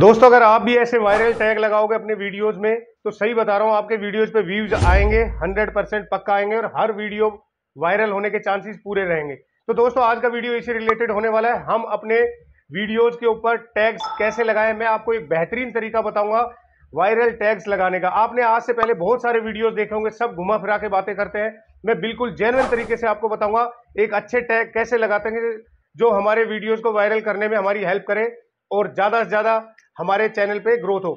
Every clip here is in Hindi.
दोस्तों अगर आप भी ऐसे वायरल टैग लगाओगे अपने वीडियोस में तो सही बता रहा हूँ आपके वीडियोस पे व्यूज आएंगे 100 परसेंट पक्का आएंगे और हर वीडियो वायरल होने के चांसेस पूरे रहेंगे तो दोस्तों आज का वीडियो इसी रिलेटेड होने वाला है हम अपने वीडियोज के ऊपर टैग्स कैसे लगाएं मैं आपको एक बेहतरीन तरीका बताऊंगा वायरल टैग्स लगाने का आपने आज से पहले बहुत सारे वीडियोज देखे होंगे सब घुमा फिरा के बातें करते हैं मैं बिल्कुल जेनवन तरीके से आपको बताऊंगा एक अच्छे टैग कैसे लगाते हैं जो हमारे वीडियोज को वायरल करने में हमारी हेल्प करें और ज़्यादा से ज़्यादा हमारे चैनल पे ग्रोथ हो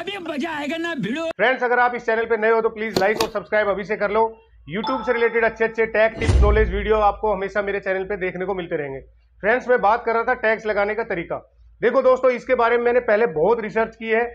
अभी मजा आएगा ना भिड़ो फ्रेंड्स अगर आप इस चैनल पे नए हो तो प्लीज़ लाइक और सब्सक्राइब अभी से कर लो यूट्यूब से रिलेटेड अच्छे अच्छे टैग टिप्स नॉलेज वीडियो आपको हमेशा मेरे चैनल पे देखने को मिलते रहेंगे फ्रेंड्स मैं बात कर रहा था टैक्स लगाने का तरीका देखो दोस्तों इसके बारे में मैंने पहले बहुत रिसर्च की है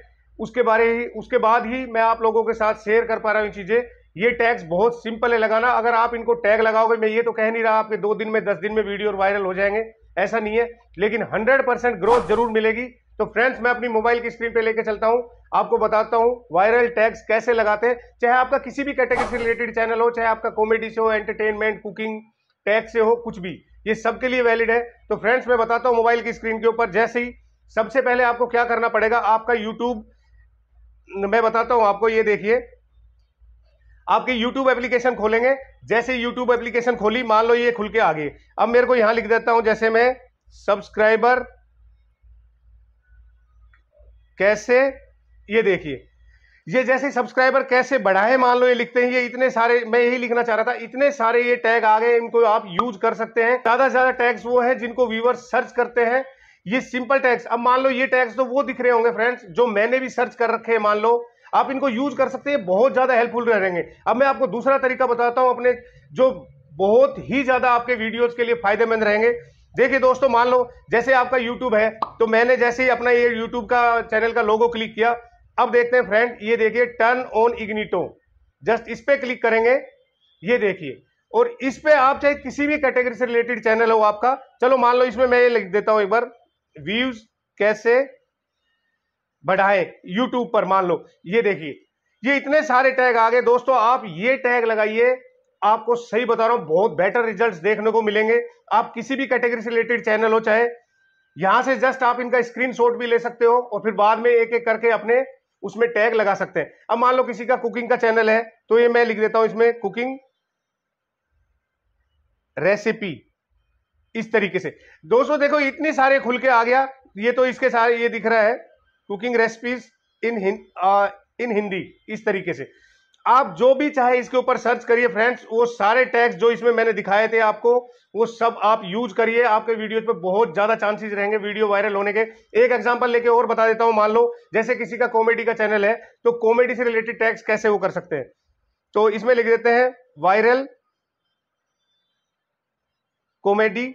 उसके बारे ही उसके बाद ही मैं आप लोगों के साथ शेयर कर पा रहा हूँ चीज़ें ये टैग्स बहुत सिंपल है लगाना अगर आप इनको टैग लगाओगे मैं ये तो कह नहीं रहा आपके दो दिन में दस दिन में वीडियो वायरल हो जाएंगे ऐसा नहीं है लेकिन 100 परसेंट ग्रोथ जरूर मिलेगी तो फ्रेंड्स मैं अपनी मोबाइल की स्क्रीन पे लेके चलता हूँ आपको बताता हूं वायरल टैग्स कैसे लगाते हैं चाहे आपका किसी भी कैटेगरी से रिलेटेड चैनल हो चाहे आपका कॉमेडी से हो एंटरटेनमेंट कुकिंग टैग से हो कुछ भी ये सबके लिए वैलिड है तो फ्रेंड्स मैं बताता हूँ मोबाइल की स्क्रीन के ऊपर जैसे ही सबसे पहले आपको क्या करना पड़ेगा आपका यूट्यूब मैं बताता हूँ आपको ये देखिए आपके YouTube एप्लीकेशन खोलेंगे जैसे YouTube एप्लीकेशन खोली मान लो ये खुल के आ गई अब मेरे को यहां लिख देता हूं जैसे मैं सब्सक्राइबर कैसे ये देखिए ये जैसे सब्सक्राइबर कैसे बढ़ाए मान लो ये लिखते हैं ये इतने सारे मैं यही लिखना चाह रहा था इतने सारे ये टैग आ गए इनको आप यूज कर सकते हैं ज्यादा से ज्यादा टैग्स वो हैं जिनको व्यूवर सर्च करते हैं ये सिंपल टैग्स अब मान लो ये टैग्स तो वो दिख रहे होंगे फ्रेंड्स जो मैंने भी सर्च कर रखे हैं मान लो आप इनको यूज कर सकते हैं बहुत ज़्यादा हेल्पफुल रहेंगे अब मैं आपको दूसरा तरीका बताता हूं अपने जो बहुत ही ज़्यादा आपके वीडियोज के लिए फायदेमंद रहेंगे देखिए दोस्तों मान लो जैसे आपका यूट्यूब है तो मैंने जैसे ही अपना ये यूट्यूब का चैनल का लोगो क्लिक किया अब देखते हैं फ्रेंड ये देखिए टर्न ऑन इग्निटो जस्ट इस पर क्लिक करेंगे ये देखिए और इस पर आप चाहे किसी भी कैटेगरी से रिलेटेड चैनल हो आपका चलो मान लो इसमें मैं ये लिख देता हूँ एक बार व्यूज कैसे बढ़ाए यूट्यूब पर मान लो ये देखिए ये इतने सारे टैग आ गए दोस्तों आप ये टैग लगाइए आपको सही बता रहा हूं बहुत बेटर रिजल्ट्स देखने को मिलेंगे आप किसी भी कैटेगरी से रिलेटेड चैनल हो चाहे यहां से जस्ट आप इनका स्क्रीन भी ले सकते हो और फिर बाद में एक एक करके अपने उसमें टैग लगा सकते हैं अब मान लो किसी का कुकिंग का चैनल है तो ये मैं लिख देता हूं इसमें कुकिंग रेसिपी इस तरीके से दोस्तों देखो इतने सारे खुल के आ गया ये तो इसके सारे ये दिख रहा है cooking recipes in in Hindi इस तरीके से आप जो भी चाहे इसके ऊपर सर्च करिए फ्रेंड्स वो सारे टैग्स जो इसमें मैंने दिखाए थे आपको वो सब आप यूज करिए आपके वीडियोज पे बहुत ज़्यादा चांसेस रहेंगे वीडियो वायरल होने के एक एग्जांपल लेके और बता देता हूं मान लो जैसे किसी का कॉमेडी का चैनल है तो कॉमेडी से रिलेटेड टैग्स कैसे वो कर सकते हैं तो इसमें लिख देते हैं वायरल कॉमेडी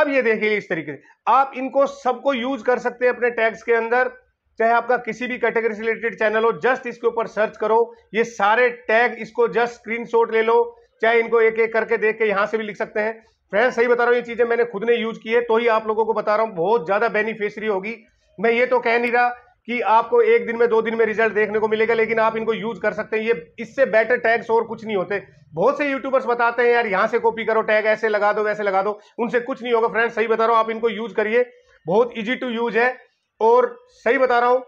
अब ये देखिए इस तरीके से आप इनको सबको यूज कर सकते हैं अपने टैग्स के अंदर चाहे आपका किसी भी कैटेगरी से रिलेटेड चैनल हो जस्ट इसके ऊपर सर्च करो ये सारे टैग इसको जस्ट स्क्रीन ले लो चाहे इनको एक एक करके देख के यहाँ से भी लिख सकते हैं फ्रेंड्स सही बता रहा हूँ ये चीज़ें मैंने खुद ने यूज की है तो ही आप लोगों को बता रहा हूँ बहुत ज़्यादा बेनिफिशरी होगी मैं ये तो कह नहीं रहा कि आपको एक दिन में दो दिन में रिजल्ट देखने को मिलेगा लेकिन आप इनको यूज कर सकते हैं ये इससे बेटर टैग्स और कुछ नहीं होते बहुत से यूट्यूबर्स बताते हैं यार यहाँ से कॉपी करो टैग ऐसे लगा दो वैसे लगा दो उनसे कुछ नहीं होगा फ्रेंड्स सही बता रहा हूँ आप इनको यूज करिए बहुत ईजी टू यूज है और सही बता रहा हूं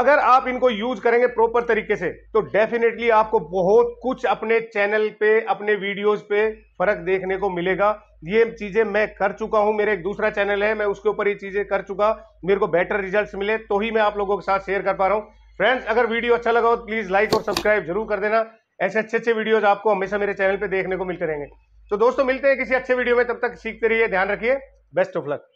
अगर आप इनको यूज करेंगे प्रॉपर तरीके से तो डेफिनेटली आपको बहुत कुछ अपने चैनल पे अपने वीडियोस पे फर्क देखने को मिलेगा ये चीजें मैं कर चुका हूं मेरे एक दूसरा चैनल है मैं उसके ऊपर ये चीजें कर चुका मेरे को बेटर रिजल्ट मिले तो ही मैं आप लोगों के साथ शेयर कर पा रहा हूँ फ्रेंड्स अगर वीडियो अच्छा लगा हो तो प्लीज लाइक और सब्सक्राइब जरूर कर देना ऐसे अच्छे अच्छे वीडियोज आपको हमेशा मेरे चैनल पर देखने को मिलते रहेंगे तो दोस्तों मिलते हैं किसी अच्छे वीडियो में तब तक सीखते रहिए ध्यान रखिए बेस्ट ऑफ लक